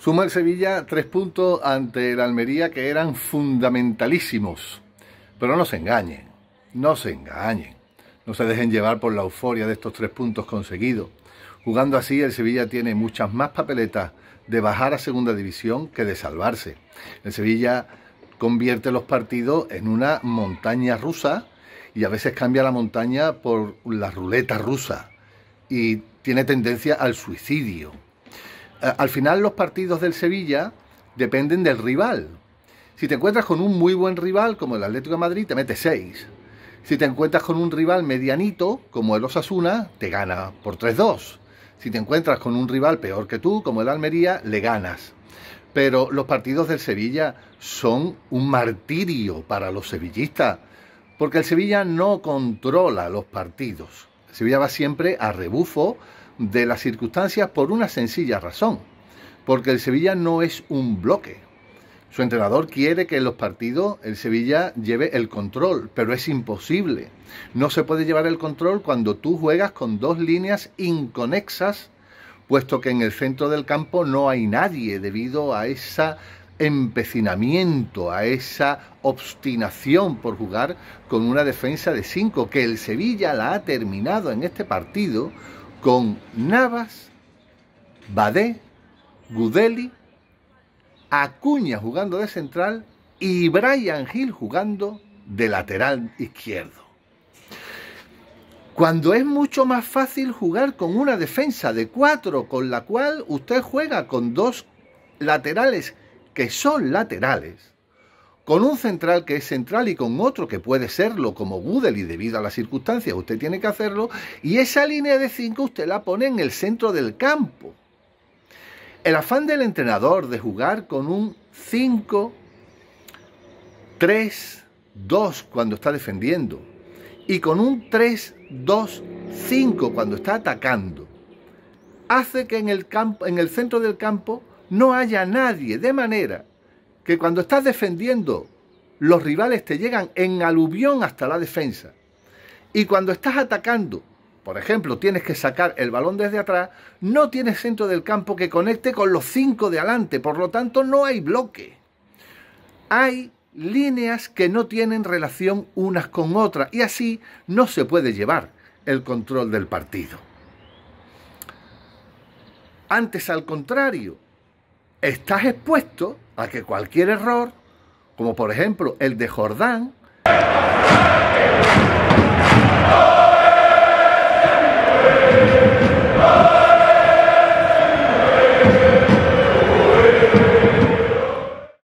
Suma el Sevilla tres puntos ante el Almería que eran fundamentalísimos. Pero no se engañen, no se engañen. No se dejen llevar por la euforia de estos tres puntos conseguidos. Jugando así, el Sevilla tiene muchas más papeletas de bajar a segunda división que de salvarse. El Sevilla convierte los partidos en una montaña rusa y a veces cambia la montaña por la ruleta rusa y tiene tendencia al suicidio al final los partidos del Sevilla dependen del rival. Si te encuentras con un muy buen rival como el Atlético de Madrid, te mete 6. Si te encuentras con un rival medianito como el Osasuna, te gana por 3-2. Si te encuentras con un rival peor que tú como el Almería, le ganas. Pero los partidos del Sevilla son un martirio para los sevillistas, porque el Sevilla no controla los partidos. El Sevilla va siempre a rebufo, de las circunstancias por una sencilla razón, porque el Sevilla no es un bloque. Su entrenador quiere que en los partidos el Sevilla lleve el control, pero es imposible. No se puede llevar el control cuando tú juegas con dos líneas inconexas, puesto que en el centro del campo no hay nadie debido a ese empecinamiento, a esa obstinación por jugar con una defensa de cinco, que el Sevilla la ha terminado en este partido con Navas, Badé, Gudeli, Acuña jugando de central y Brian Hill jugando de lateral izquierdo. Cuando es mucho más fácil jugar con una defensa de cuatro, con la cual usted juega con dos laterales que son laterales, con un central que es central y con otro que puede serlo como Goodell y debido a las circunstancias usted tiene que hacerlo y esa línea de 5 usted la pone en el centro del campo. El afán del entrenador de jugar con un 5 3 2 cuando está defendiendo y con un 3 2 5 cuando está atacando hace que en el campo en el centro del campo no haya nadie de manera que cuando estás defendiendo, los rivales te llegan en aluvión hasta la defensa. Y cuando estás atacando, por ejemplo, tienes que sacar el balón desde atrás, no tienes centro del campo que conecte con los cinco de adelante, por lo tanto no hay bloque. Hay líneas que no tienen relación unas con otras y así no se puede llevar el control del partido. Antes al contrario, estás expuesto para que cualquier error, como por ejemplo el de Jordán,